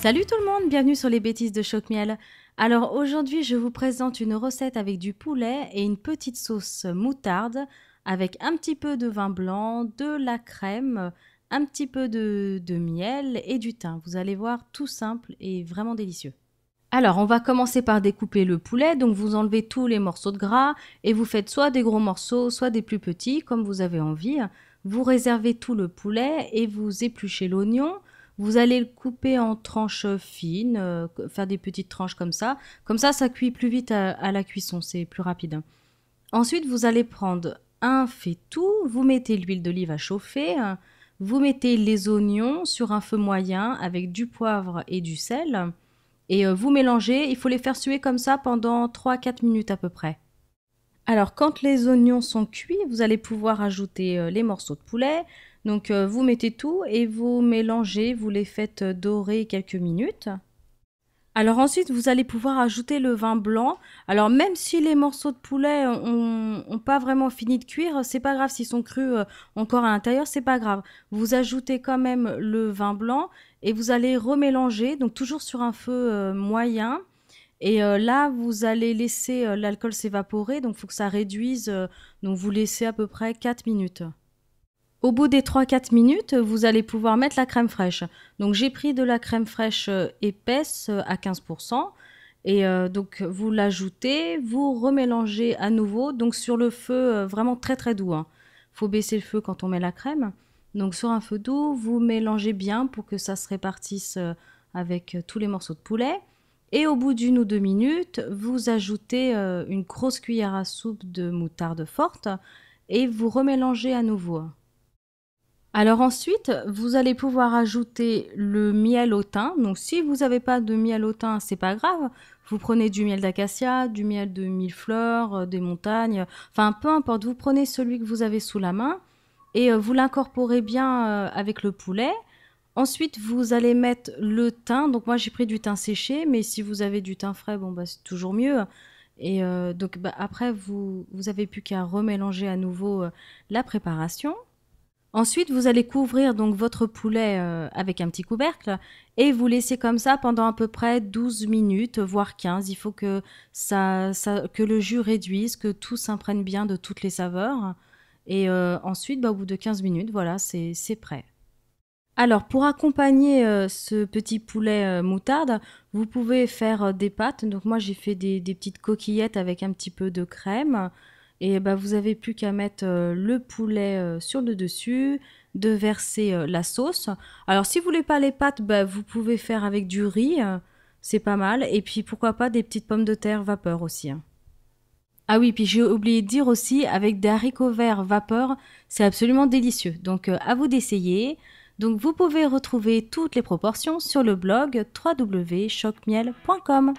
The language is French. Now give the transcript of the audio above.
Salut tout le monde, bienvenue sur les bêtises de Choc Miel. Alors aujourd'hui, je vous présente une recette avec du poulet et une petite sauce moutarde avec un petit peu de vin blanc, de la crème, un petit peu de, de miel et du thym. Vous allez voir, tout simple et vraiment délicieux. Alors, on va commencer par découper le poulet. Donc, vous enlevez tous les morceaux de gras et vous faites soit des gros morceaux, soit des plus petits, comme vous avez envie. Vous réservez tout le poulet et vous épluchez l'oignon. Vous allez le couper en tranches fines, euh, faire des petites tranches comme ça. Comme ça, ça cuit plus vite à, la cuisson, c'est plus rapide. Ensuite, vous allez prendre un tout, vous mettez l'huile d'olive à chauffer, euh, vous mettez les oignons sur un feu moyen avec du poivre et du sel, et euh, vous mélangez, il faut les faire suer comme ça pendant 3-4 minutes à peu près. Alors quand les oignons sont cuits, vous allez pouvoir ajouter les morceaux de poulet, donc euh, vous mettez tout et vous mélangez, vous les faites euh, dorer quelques minutes. Alors ensuite, vous allez pouvoir ajouter le vin blanc. Alors même si les morceaux de poulet n'ont pas vraiment fini de cuire, c'est pas grave s'ils sont crus euh, encore à l'intérieur, c'est pas grave. Vous ajoutez quand même le vin blanc et vous allez remélanger, donc toujours sur un feu moyen. Et là, vous allez laisser l'alcool s'évaporer, donc il faut que ça réduise. donc vous laissez à peu près 4 minutes. Au bout des 3-4 minutes, vous allez pouvoir mettre la crème fraîche. Donc j'ai pris de la crème fraîche euh, épaisse euh, à 15%. Et euh, donc vous l'ajoutez, vous remélangez à nouveau, donc sur le feu vraiment très très doux. Il hein. faut baisser le feu quand on met la crème. Donc sur un feu doux, vous mélangez bien pour que ça se répartisse avec tous les morceaux de poulet. Et au bout d'une ou deux minutes, vous ajoutez une grosse cuillère à soupe de moutarde forte et vous remélangez à nouveau. Hein. Alors ensuite, vous allez pouvoir ajouter le miel au thym. Donc si vous n'avez pas de miel au thym, c'est pas grave. Vous prenez du miel d'acacia, du miel de mille-fleurs, euh, des montagnes, enfin peu importe, vous prenez celui que vous avez sous la main et euh, vous l'incorporez bien euh, avec le poulet. Ensuite, vous allez mettre le thym. Donc moi j'ai pris du thym séché, mais si vous avez du thym frais, bon bah c'est toujours mieux. Et donc bah, après vous vous avez plus qu'à remélanger à nouveau la préparation. Ensuite, vous allez couvrir donc votre poulet euh, avec un petit couvercle et vous laissez comme ça pendant à peu près 12 minutes, voire 15. Il faut que, ça, que le jus réduise, que tout s'imprègne bien de toutes les saveurs. Et euh, ensuite, bah, au bout de 15 minutes, voilà, c'est prêt. Alors, pour accompagner euh, ce petit poulet moutarde, vous pouvez faire des pâtes. Donc, moi, j'ai fait des, petites coquillettes avec un petit peu de crème. Et bah, vous avez plus qu'à mettre euh, le poulet euh, sur le dessus, de verser euh, la sauce. Alors si vous voulez pas les pâtes, bah, vous pouvez faire avec du riz, c'est pas mal. Et puis pourquoi pas des petites pommes de terre vapeur aussi. Hein. Ah oui, puis j'ai oublié de dire aussi, avec des haricots verts vapeur, c'est absolument délicieux. Donc à vous d'essayer. Donc vous pouvez retrouver toutes les proportions sur le blog www.chocmiel.com.